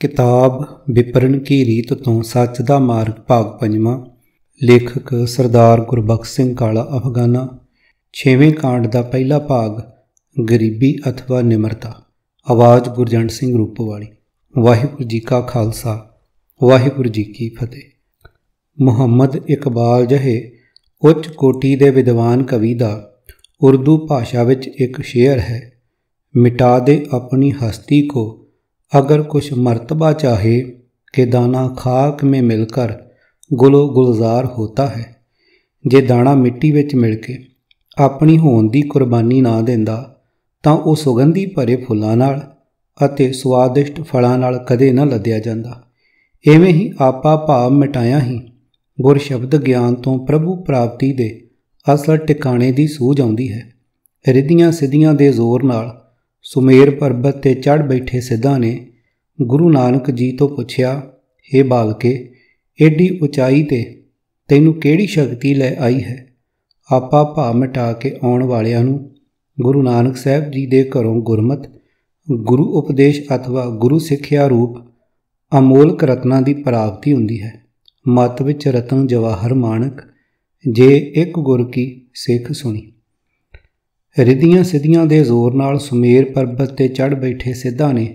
ਕਿਤਾਬ ਵਿਪਰਣ ਕੀ ਰੀਤ ਤੋਂ ਸੱਚ ਦਾ ਮਾਰਗ ਭਾਗ ਪੰਜਵਾਂ ਲੇਖਕ ਸਰਦਾਰ ਗੁਰਬਖਸ਼ ਸਿੰਘ ਕਾਲਾ ਅਫਗਾਨਾ 6ਵੇਂ ਕਾਂਡ ਦਾ ਪਹਿਲਾ ਭਾਗ ਗਰੀਬੀ ਅਥਵਾ ਨਿਮਰਤਾ ਆਵਾਜ਼ ਗੁਰਜੰਟ ਸਿੰਘ ਰੂਪਵਾਲੀ ਵਾਹਿਗੁਰੂ ਜੀ ਕਾ ਖਾਲਸਾ ਵਾਹਿਗੁਰੂ ਜੀ ਕੀ ਫਤਿਹ ਮੁਹੰਮਦ ਇਕਬਾਲ ਜਹੇ ਉੱਚ ਕੋਟੀ ਦੇ ਵਿਦਵਾਨ ਕਵੀ ਦਾ ਉਰਦੂ ਭਾਸ਼ਾ ਵਿੱਚ ਇੱਕ ਸ਼ੇਅਰ ਹੈ ਮਿਟਾ ਦੇ ਆਪਣੀ ਹਸਤੀ ਕੋ ਅਗਰ कुछ ਮਰਤਬਾ ਚਾਹੇ ਕਿ ਦਾਣਾ ਖਾਕ में ਮਿਲਕਰ ਗੁਲੋ ਗੁਲਜ਼ਾਰ ਹੋਤਾ ਹੈ ਜੇ ਦਾਣਾ ਮਿੱਟੀ ਵਿੱਚ ਮਿਲ ਕੇ ਆਪਣੀ ਹੋਣ ਦੀ ਕੁਰਬਾਨੀ ਨਾ ਦਿੰਦਾ ਤਾਂ ਉਹ ਸੁਗੰਧੀ ਭਰੇ ਫੁੱਲਾਂ ਨਾਲ ਅਤੇ ਸਵਾਦਿਸ਼ਟ ਫਲਾਂ ਨਾਲ ਕਦੇ ਨਾ ਲੱਦਿਆ ਜਾਂਦਾ ਐਵੇਂ ਹੀ ਆਪਾ ਭਾਵ ਮਿਟਾਇਆ ਹੀ ਗੁਰ ਸ਼ਬਦ ਗਿਆਨ ਤੋਂ ਪ੍ਰਭੂ ਪ੍ਰਾਪਤੀ ਦੇ ਅਸਲ ਟਿਕਾਣੇ ਦੀ ਸੂਝ ਆਉਂਦੀ ਹੈ ਰਿੱਧੀਆਂ ਸਿੱਧੀਆਂ ਦੇ ਜ਼ੋਰ ਨਾਲ ਸੁਮੇਰ ਪਰਬਤ ਤੇ ਚੜ ਬੈਠੇ ਸਿੱਧਾਂ ਨੇ ਗੁਰੂ ਨਾਨਕ ਜੀ ਤੋਂ ਪੁੱਛਿਆ हे ਬਾਲਕੇ ਐਡੀ ਉਚਾਈ ਤੇ ਤੈਨੂੰ ਕਿਹੜੀ ਸ਼ਕਤੀ ਲੈ ਆਈ ਹੈ ਆਪਾ ਭਾ ਮਿਟਾ ਕੇ ਆਉਣ ਵਾਲਿਆਂ ਨੂੰ ਗੁਰੂ ਨਾਨਕ ਸਾਹਿਬ ਜੀ ਦੇ ਘਰੋਂ ਗੁਰਮਤ ਗੁਰੂ ਉਪਦੇਸ਼ ਅਥਵਾ ਗੁਰੂ ਸਿੱਖਿਆ ਰੂਪ ਅਮੋਲਕ ਰਤਨਾਂ ਦੀ ਪ੍ਰਾਪਤੀ ਹੁੰਦੀ ਹੈ ਮਤ ਵਿੱਚ ਰਤਨ ਜਵਾਹਰ ਮਾਨਕ ਜੇ ਇੱਕ ਗੁਰ ਕੀ ਸਿੱਖ ਸੁਣੀ ਰਿਧੀਆਂ ਸਿੱਧੀਆਂ ਦੇ ਜ਼ੋਰ ਨਾਲ ਸੁਮੇਰ ਪਰਬਤ ਤੇ ਚੜ ਬੈਠੇ ਸਿੱਧਾਂ ਨੇ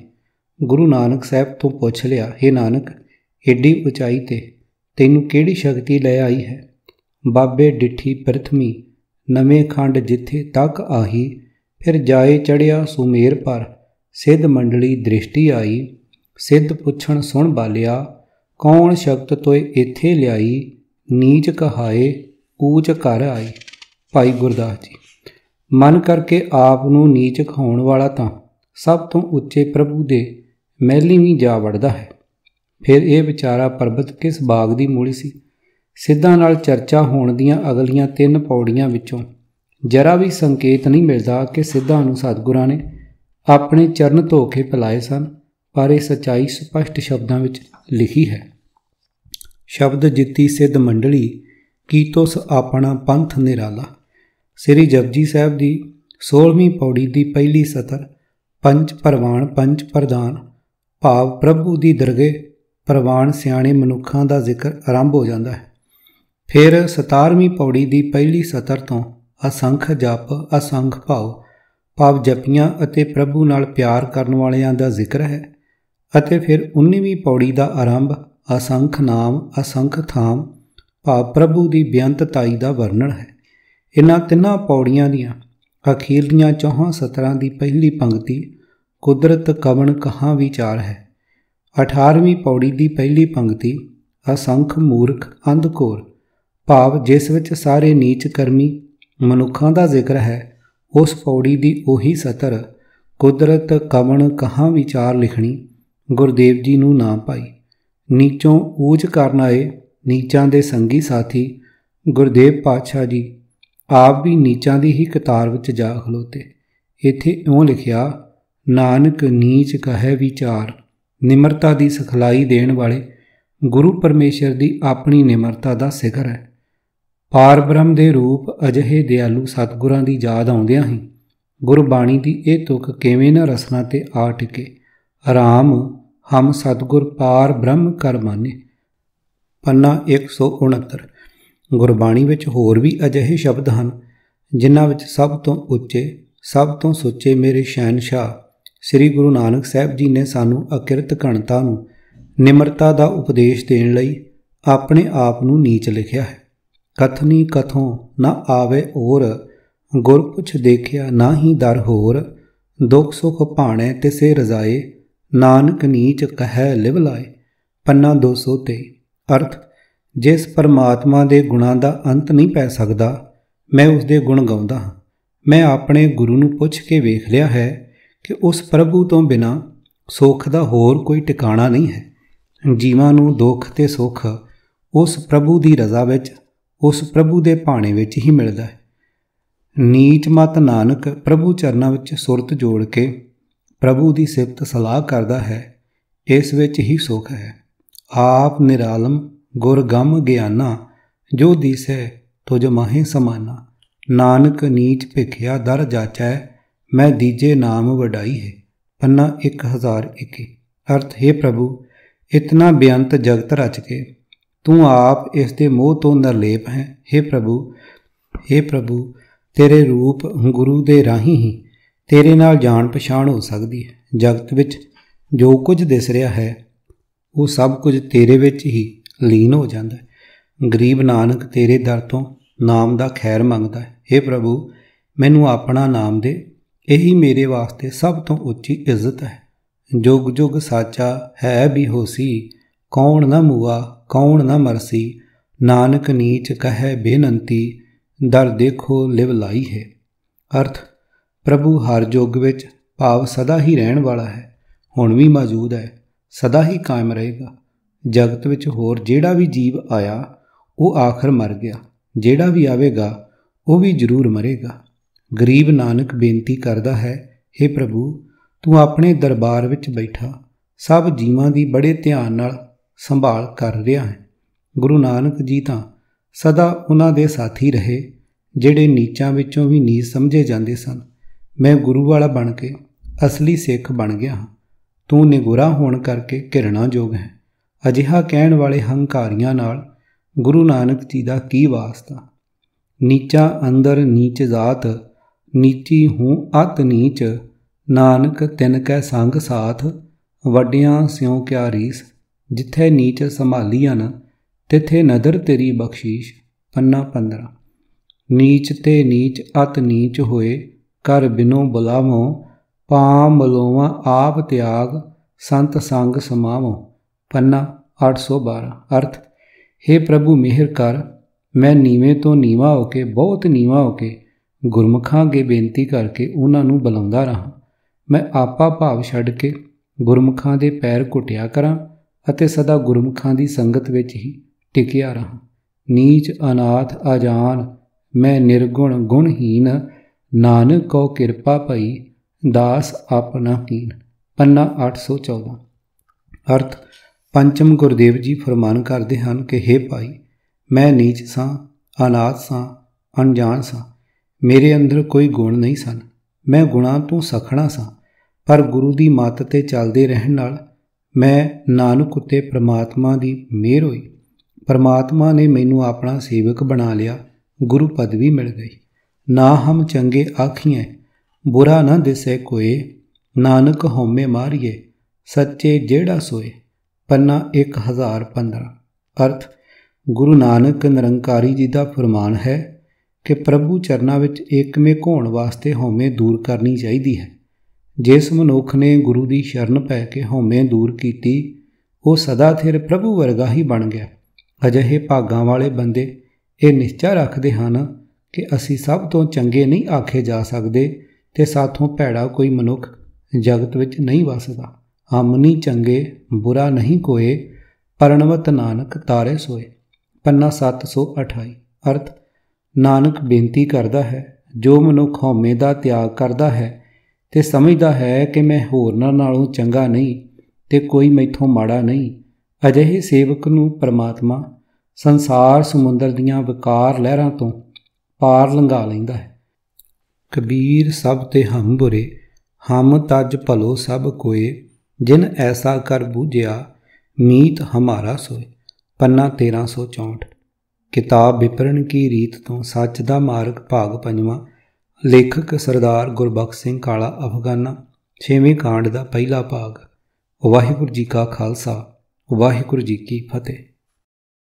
ਗੁਰੂ ਨਾਨਕ ਸਾਹਿਬ ਤੋਂ ਪੁੱਛ ਲਿਆ हे ਨਾਨਕ ਏਡੀ ਉਚਾਈ ਤੇ ਤੈਨੂੰ ਕਿਹੜੀ ਸ਼ਕਤੀ ਲੈ ਆਈ ਹੈ ਬਾਬੇ ਡਿੱਠੀ ਪ੍ਰਥਮੀ ਨਵੇਂ ਖੰਡ ਜਿੱਥੇ ਤੱਕ ਆਹੀ ਫਿਰ ਜਾਏ ਚੜਿਆ ਸੁਮੇਰ ਪਰ ਸਿੱਧ ਮੰਡਲੀ ਦ੍ਰਿਸ਼ਟੀ ਆਈ ਸਿੱਧ ਪੁੱਛਣ ਸੁਣ ਬਾਲਿਆ ਕੌਣ ਸ਼ਕਤ ਤੋਏ ਇੱਥੇ ਲਿਆਈ ਨੀਚ ਕਹਾਏ ਊਚ ਘਰ ਆਈ ਭਾਈ ਗੁਰਦਾਸ ਜੀ ਮਨ ਕਰਕੇ ਆਪ ਨੂੰ ਨੀਚ ਖਾਉਣ ਵਾਲਾ ਤਾਂ ਸਭ ਤੋਂ ਉੱਚੇ ਪ੍ਰਭੂ ਦੇ ਮਹਿਲੀ ਵੀ ਜਾ ਵੜਦਾ ਹੈ ਫਿਰ ਇਹ ਵਿਚਾਰਾ ਪਰਬਤ ਕਿਸ ਬਾਗ ਦੀ ਮੂਲੀ ਸੀ ਸਿੱਧਾਂ ਨਾਲ ਚਰਚਾ ਹੋਣ ਦੀਆਂ ਅਗਲੀਆਂ ਤਿੰਨ ਪੌੜੀਆਂ ਵਿੱਚੋਂ ਜਰਾ ਵੀ ਸੰਕੇਤ ਨਹੀਂ ਮਿਲਦਾ ਕਿ ਸਿੱਧਾਂ ਨੂੰ ਸਤਿਗੁਰਾਂ ਨੇ ਆਪਣੇ ਚਰਨ ਧੋ ਕੇ ਪਿਲਾਏ ਸਨ ਪਰ ਇਹ ਸਚਾਈ ਸਪਸ਼ਟ ਸ਼ਬਦਾਂ ਵਿੱਚ ਲਿਖੀ ਹੈ ਸ਼ਬਦ ਜਿੱਤੀ ਸਿੱਧ ਮੰਡਲੀ ਕੀਤੋਸ ਆਪਣਾ ਪੰਥ ਨਿਰਾਲਾ ਸ੍ਰੀ ਜਪਜੀ ਸਾਹਿਬ ਦੀ 16ਵੀਂ ਪੌੜੀ ਦੀ ਪਹਿਲੀ ਸਤਰ ਪੰਜ ਪਰਵਾਨ ਪੰਜ ਪ੍ਰਦਾਨ ਭਾਵ ਪ੍ਰਭੂ ਦੀ ਦਰਗੇ ਪਰਵਾਨ ਸਿਆਣੇ ਮਨੁੱਖਾਂ ਦਾ ਜ਼ਿਕਰ ਆਰੰਭ ਹੋ ਜਾਂਦਾ ਹੈ ਫਿਰ 17ਵੀਂ ਪੌੜੀ ਦੀ ਪਹਿਲੀ ਸਤਰ ਤੋਂ ਅਸੰਖ ਜਪ ਅਸੰਖ ਭਾਵ ਭਾਵ ਜਪੀਆਂ ਅਤੇ ਪ੍ਰਭੂ ਨਾਲ ਪਿਆਰ ਕਰਨ ਵਾਲਿਆਂ ਦਾ ਜ਼ਿਕਰ ਹੈ ਅਤੇ ਫਿਰ 19ਵੀਂ ਪੌੜੀ ਦਾ ਆਰੰਭ ਅਸੰਖ ਨਾਮ ਅਸੰਖ ਥਾਮ ਭਾਵ ਪ੍ਰਭੂ ਦੀ ਬਿਆੰਤਤਾਈ ਦਾ ਵਰਣਨ ਹੈ ਇਹਨਾਂ ਤਿੰਨਾਂ ਪੌੜੀਆਂ ਦੀਆਂ ਅਖੀਰਲੀਆਂ ਚੌਹਾਂ ਸਤਰਾਂ ਦੀ ਪਹਿਲੀ ਪੰਕਤੀ ਕੁਦਰਤ ਕਵਣ ਕਹਾਂ ਵਿਚਾਰ ਹੈ 18ਵੀਂ ਪੌੜੀ ਦੀ ਪਹਿਲੀ ਪੰਕਤੀ ਅਸੰਖ ਮੂਰਖ ਅੰਧਕੋਰ ਭਾਵ ਜਿਸ ਵਿੱਚ ਸਾਰੇ ਨੀਚ ਕਰਮੀ ਮਨੁੱਖਾਂ ਦਾ ਜ਼ਿਕਰ ਹੈ ਉਸ ਪੌੜੀ ਦੀ ਉਹੀ ਸਤਰ ਕੁਦਰਤ ਕਵਣ ਕਹਾਂ ਵਿਚਾਰ ਲਿਖਣੀ ਗੁਰਦੇਵ ਜੀ ਨੂੰ ਨਾ ਪਾਈ ਨੀਚੋਂ ਊਚ ਕਰਨ ਆਏ ਨੀਚਾਂ ਦੇ ਸੰਗੀ ਸਾਥੀ ਗੁਰਦੇਵ ਪਾਤਸ਼ਾਹ ਜੀ ਆਪ ਵੀ ਨੀਚਾਂ ਦੀ ਹੀ ਕਤਾਰ ਵਿੱਚ ਜਾ ਖਲੋਤੇ ਇੱਥੇ ਇਉਂ ਲਿਖਿਆ ਨਾਨਕ ਨੀਚ ਕਹੈ ਵਿਚਾਰ ਨਿਮਰਤਾ ਦੀ ਸਖਲਾਈ ਦੇਣ ਵਾਲੇ ਗੁਰੂ ਪਰਮੇਸ਼ਰ ਦੀ ਆਪਣੀ ਨਿਮਰਤਾ ਦਾ ਸਿਖਰ ਹੈ ਪਾਰ ਬ੍ਰਹਮ ਦੇ ਰੂਪ ਅਜਿਹੇ ਦਿਆਲੂ ਸਤਗੁਰਾਂ ਦੀ ਯਾਦ ਆਉਂਦਿਆਂ ਹੀ ਗੁਰਬਾਣੀ ਦੀ ਇਹ ਤੁਕ ਕਿਵੇਂ ਨਾ ਰਸਨਾ ਤੇ ਆ ਟਿਕੇ ਆਰਾਮ ਹਮ ਸਤਗੁਰ ਪਾਰ ਬ੍ਰਹਮ ਕਰਮਾਨੇ ਪੰਨਾ 169 ਗੁਰਬਾਣੀ ਵਿੱਚ ਹੋਰ ਵੀ ਅਜਿਹੇ ਸ਼ਬਦ ਹਨ ਜਿਨ੍ਹਾਂ ਵਿੱਚ ਸਭ ਤੋਂ ਉੱਚੇ ਸਭ ਤੋਂ ਸੋਚੇ ਮੇਰੇ ਸ਼ਹਿਨशाह ਸ੍ਰੀ ਗੁਰੂ ਨਾਨਕ ਸਾਹਿਬ ਜੀ ਨੇ ਸਾਨੂੰ ਅਕਿਰਤ ਕਣਤਾ ਨੂੰ ਨਿਮਰਤਾ ਦਾ ਉਪਦੇਸ਼ ਦੇਣ ਲਈ ਆਪਣੇ ਆਪ ਨੂੰ ਨੀਚ ਲਿਖਿਆ ਹੈ ਕਥਨੀ ਕਥੋਂ ਨਾ ਆਵੇ ਔਰ ਗੁਰ ਪੁੱਛ ਦੇਖਿਆ ਨਾ ਹੀ ਦਰ ਹੋਰ ਦੁੱਖ ਸੁਖ ਭਾਣੇ ਤੇ ਸੇ ਰਜ਼ਾਏ ਨਾਨਕ ਨੀਚ ਕਹੈ ਲਿਵ ਲਾਏ ਪੰਨਾ ਤੇ ਅਰਥ ਜਿਸ ਪਰਮਾਤਮਾ ਦੇ ਗੁਣਾਂ ਦਾ ਅੰਤ ਨਹੀਂ ਪੈ ਸਕਦਾ ਮੈਂ ਉਸ ਦੇ ਗੁਣ ਗਾਉਂਦਾ ਹਾਂ ਮੈਂ ਆਪਣੇ ਗੁਰੂ ਨੂੰ ਪੁੱਛ ਕੇ ਵੇਖ ਲਿਆ ਹੈ ਕਿ ਉਸ ਪ੍ਰਭੂ ਤੋਂ ਬਿਨਾ ਸੁੱਖ ਦਾ ਹੋਰ ਕੋਈ ਟਿਕਾਣਾ ਨਹੀਂ ਹੈ ਜੀਵਾਂ ਨੂੰ ਦੁੱਖ ਤੇ ਸੁੱਖ ਉਸ ਪ੍ਰਭੂ ਦੀ ਰਜ਼ਾ ਵਿੱਚ ਉਸ ਪ੍ਰਭੂ ਦੇ ਭਾਣੇ ਵਿੱਚ ਹੀ ਮਿਲਦਾ ਹੈ ਨੀਚ ਮਤ ਨਾਨਕ ਪ੍ਰਭੂ ਚਰਨਾਂ ਵਿੱਚ ਸੁਰਤ ਜੋੜ ਕੇ ਪ੍ਰਭੂ ਦੀ ਸਿਫਤ ਸਲਾਹ ਕਰਦਾ ਹੈ ਇਸ ਵਿੱਚ ਹੀ ਸੁਖ ਹੈ ਆਪ ਨਿਰਾਲਮ ਗੁਰ ਗਮ ਗਿਆਨਾ ਜੋ ਦੀਸੈ ਤੁਜ ਮਾਹੇ ਸਮਾਨਾ ਨਾਨਕ ਨੀਚ ਭਿਖਿਆ ਦਰ ਜਾਚੈ ਮੈਂ ਦੀਜੇ ਨਾਮ ਵਡਾਈ ਹੈ ਪੰਨਾ 1021 ਅਰਥ ਹੈ ਪ੍ਰਭੂ ਇਤਨਾ ਬਿਆੰਤ ਜਗਤ ਰਚ ਕੇ ਤੂੰ ਆਪ ਇਸ ਦੇ ਮੋਹ ਤੋਂ ਨਰਲੇਪ ਹੈ हे ਪ੍ਰਭੂ हे ਪ੍ਰਭੂ ਤੇਰੇ ਰੂਪ ਗੁਰੂ ਦੇ ਰਾਹੀ ਹੀ ਤੇਰੇ ਨਾਲ ਜਾਣ ਪਛਾਣ ਹੋ ਸਕਦੀ ਹੈ ਜਗਤ ਵਿੱਚ ਜੋ ਕੁਝ ਦਿਸ ਰਿਹਾ ਹੈ ਉਹ ਸਭ ਕੁਝ ਤੇਰੇ ਵਿੱਚ ਹੀ ਲੀਨ ਹੋ ਜਾਂਦਾ ਹੈ ਗਰੀਬ ਨਾਨਕ ਤੇਰੇ ਦਰ ਤੋਂ ਨਾਮ ਦਾ ਖੈਰ ਮੰਗਦਾ ਹੈ हे ਪ੍ਰਭੂ ਮੈਨੂੰ ਆਪਣਾ ਨਾਮ ਦੇ ਇਹੀ ਮੇਰੇ ਵਾਸਤੇ ਸਭ ਤੋਂ ਉੱਚੀ ਇੱਜ਼ਤ ਹੈ ਜੁਗ ਜੁਗ ਸਾਚਾ ਹੈ ਵੀ ਹੋਸੀ ਕੌਣ ਨਾ ਮੂਆ ਕੌਣ ਨਾ ਮਰਸੀ ਨਾਨਕ ਨੀਚ ਕਹੈ ਬੇਨੰਤੀ ਦਰ ਦੇਖੋ ਲਿਵ ਲਾਈ ਹੈ ਅਰਥ ਪ੍ਰਭੂ ਹਰ ਯੁੱਗ ਵਿੱਚ ਭਾਵ ਸਦਾ ਹੀ ਰਹਿਣ ਵਾਲਾ ਹੈ ਹੁਣ ਵੀ ਮੌਜੂਦ ਹੈ ਸਦਾ ਹੀ ਕਾਇਮ ਰਹੇਗਾ ਜਗਤ ਵਿੱਚ ਹੋਰ ਜਿਹੜਾ ਵੀ ਜੀਵ ਆਇਆ ਉਹ ਆਖਰ ਮਰ ਗਿਆ ਜਿਹੜਾ ਵੀ ਆਵੇਗਾ ਉਹ ਵੀ ਜ਼ਰੂਰ ਮਰੇਗਾ ਗਰੀਬ ਨਾਨਕ ਬੇਨਤੀ ਕਰਦਾ ਹੈ हे ਪ੍ਰਭੂ ਤੂੰ ਆਪਣੇ ਦਰਬਾਰ ਵਿੱਚ ਬੈਠਾ ਸਭ ਜੀਵਾਂ ਦੀ ਬੜੇ ਧਿਆਨ ਨਾਲ ਸੰਭਾਲ ਕਰ ਰਿਹਾ ਹੈ ਗੁਰੂ ਨਾਨਕ ਜੀ ਤਾਂ ਸਦਾ ਉਹਨਾਂ ਦੇ ਸਾਥੀ ਰਹੇ ਜਿਹੜੇ ਨੀਚਾਂ ਵਿੱਚੋਂ ਵੀ ਨੀਚ ਸਮਝੇ ਜਾਂਦੇ ਸਨ ਮੈਂ ਗੁਰੂ ਵਾਲਾ ਬਣ ਕੇ ਅਸਲੀ ਸਿੱਖ ਬਣ ਗਿਆ ਤੂੰ ਨਿਗੁਰਾ ਹੋਣ ਕਰਕੇ ਕਿਰਣਾ ਯੋਗ ਹੈ ਅਜਿਹਾ ਕਹਿਣ ਵਾਲੇ ਹੰਕਾਰੀਆਂ ਨਾਲ ਗੁਰੂ ਨਾਨਕ ਜੀ ਦਾ ਕੀ ਵਾਸਤਾ ਨੀਚਾ ਅੰਦਰ ਨੀਚ ਜਾਤ ਨੀਚੀ ਹੂੰ ਅਤ ਨੀਚ ਨਾਨਕ ਤਿਨ ਕੈ ਸੰਗ ਸਾਥ ਵੱਡਿਆਂ ਸਿਉ ਕਿਆ ਰੀਸ ਜਿੱਥੇ ਨੀਚ ਸੰਭਾਲੀਆਂ ਨ ਤਿੱਥੇ ਨਦਰ ਤੇਰੀ ਬਖਸ਼ੀਸ਼ ਪੰਨਾ 15 ਨੀਚ ਤੇ ਨੀਚ ਅਤ ਨੀਚ ਹੋਏ ਕਰ ਬਿਨੋ ਬੁਲਾਵੋ ਪਾਮ ਬਲੋਵਾ ਆਪ ਤਿਆਗ ਸੰਤ ਸੰਗ ਸਮਾਵੋ ਪੰਨਾ 812 ਅਰਥ हे ਪ੍ਰਭੂ ਮਿਹਰ ਕਰ ਮੈਂ ਨੀਵੇਂ ਤੋਂ ਨੀਵਾ ਹੋ ਕੇ ਬਹੁਤ ਨੀਵਾ ਹੋ ਕੇ ਗੁਰਮਖਾਂ ਅਗੇ ਬੇਨਤੀ ਕਰਕੇ ਉਹਨਾਂ ਨੂੰ ਬੁਲਾਉਂਦਾ ਰਹਾ ਮੈਂ ਆਪਾ ਭਾਵ ਛੱਡ ਕੇ ਗੁਰਮਖਾਂ ਦੇ ਪੈਰ ਘੁੱਟਿਆ ਕਰਾਂ ਅਤੇ ਸਦਾ ਗੁਰਮਖਾਂ ਦੀ ਸੰਗਤ ਵਿੱਚ ਹੀ ਟਿਕਿਆ ਰਹਾ ਨੀਚ ਅਨਾਥ ਅਜਾਨ ਮੈਂ ਨਿਰਗੁਣ ਗੁਣਹੀਨ ਨਾਨਕ ਕੋ ਕਿਰਪਾ ਭਈ ਦਾਸ ਆਪਣਾ ਕੀਨ ਪੰਨਾ 814 ਅਰਥ ਪੰਚਮ ਗੁਰਦੇਵ ਜੀ ਫਰਮਾਨ ਕਰਦੇ ਹਨ ਕਿ हे ਭਾਈ ਮੈਂ ਨੀਚ ਸਾਂ ਅਨਾਦ ਸਾਂ ਅਣਜਾਣ ਸਾਂ ਮੇਰੇ ਅੰਦਰ ਕੋਈ ਗੁਣ ਨਹੀਂ ਸਨ ਮੈਂ ਗੁਣਾ ਤੋਂ ਸਖਣਾ ਸਾਂ ਪਰ ਗੁਰੂ ਦੀ ਮੱਤ ਤੇ ਚੱਲਦੇ ਰਹਿਣ ਨਾਲ ਮੈਂ ਨਾਨਕ ਉਤੇ ਪ੍ਰਮਾਤਮਾ ਦੀ ਮਿਹਰ ਹੋਈ ਪ੍ਰਮਾਤਮਾ ਨੇ ਮੈਨੂੰ ਆਪਣਾ ਸੇਵਕ ਬਣਾ ਲਿਆ ਗੁਰੂ ਪਦਵੀ ਮਿਲ ਗਈ ਨਾ ਹਮ ਚੰਗੇ ਆਖੀਐ ਬੁਰਾ ਨਾ ਦਿਸੈ ਕੋਏ ਨਾਨਕ ਹਉਮੈ ਮਾਰੀਏ ਸੱਚੇ ਜਿਹੜਾ ਸੋਏ ਪੰਨਾ 1015 ਅਰਥ ਗੁਰੂ ਨਾਨਕ ਨਿਰੰਕਾਰੀ ਜੀ ਦਾ ਫਰਮਾਨ ਹੈ ਕਿ ਪ੍ਰਭੂ ਚਰਨਾ ਵਿੱਚ ਏਕਮੇ ਘੋਣ ਵਾਸਤੇ ਹਉਮੈ ਦੂਰ ਕਰਨੀ ਚਾਹੀਦੀ ਹੈ ਜਿਸ ਮਨੁੱਖ ਨੇ ਗੁਰੂ ਦੀ ਸ਼ਰਨ ਪੈ ਕੇ ਹਉਮੈ ਦੂਰ ਕੀਤੀ ਉਹ ਸਦਾ ਥਿਰ ਪ੍ਰਭੂ ਵਰਗਾ ਹੀ ਬਣ ਗਿਆ ਅਜਿਹੇ ਭਾਗਾ ਵਾਲੇ ਬੰਦੇ ਇਹ ਨਿਸ਼ਚੈ ਰੱਖਦੇ ਹਨ ਕਿ ਅਸੀਂ ਸਭ ਤੋਂ ਚੰਗੇ ਨਹੀਂ ਆਖੇ ਜਾ ਸਕਦੇ ਤੇ ਸਾਥੋਂ ਭੈੜਾ ਕੋਈ ਮਨੁੱਖ ਜਗਤ ਵਿੱਚ ਨਹੀਂ ਵਸਦਾ ਆਮਨੀ ਚੰਗੇ ਬੁਰਾ ਨਹੀਂ ਕੋਏ ਪਰਣਵਤ ਨਾਨਕ ਤਾਰੇ ਸੋਏ ਪੰਨਾ 728 ਅਰਥ ਨਾਨਕ ਬੇਨਤੀ ਕਰਦਾ ਹੈ ਜੋ ਮਨੁੱਖ ਹਉਮੈ ਦਾ ਤਿਆਗ ਕਰਦਾ ਹੈ ਤੇ ਸਮਝਦਾ ਹੈ ਕਿ ਮੈਂ ਹੋਰਨਾਂ ਨਾਲੋਂ ਚੰਗਾ ਨਹੀਂ ਤੇ ਕੋਈ ਮੈਥੋਂ ਮਾੜਾ ਨਹੀਂ ਅਜਿਹੇ ਸੇਵਕ ਨੂੰ ਪ੍ਰਮਾਤਮਾ ਸੰਸਾਰ ਸਮੁੰਦਰ ਦੀਆਂ ਵਿਕਾਰ ਲਹਿਰਾਂ ਤੋਂ ਪਾਰ ਲੰਘਾ ਲੈਂਦਾ ਹੈ ਕਬੀਰ ਸਭ ਤੇ ਹਮ ਬੁਰੇ ਹਮ ਤਜ ਭਲੋ ਸਭ ਕੋਏ ਜਿਨ ਐਸਾ ਕਰ ਬੂਝਿਆ ਮੀਤ ਹਮਾਰਾ ਸੋਇ ਪੰਨਾ 1364 ਕਿਤਾਬ ਵਿਪਰਣ ਕੀ ਰੀਤ ਤੋਂ ਸੱਚ ਦਾ ਮਾਰਗ ਭਾਗ ਪੰਜਵਾਂ ਲੇਖਕ ਸਰਦਾਰ ਗੁਰਬਖਸ਼ ਸਿੰਘ ਕਾਲਾ ਅਫਗਾਨਾ ਛੇਵੇਂ ਕਾਂਡ ਦਾ ਪਹਿਲਾ ਭਾਗ ਵਾਹਿਗੁਰੂ ਜੀ ਕਾ ਖਾਲਸਾ ਵਾਹਿਗੁਰੂ ਜੀ ਕੀ ਫਤਿਹ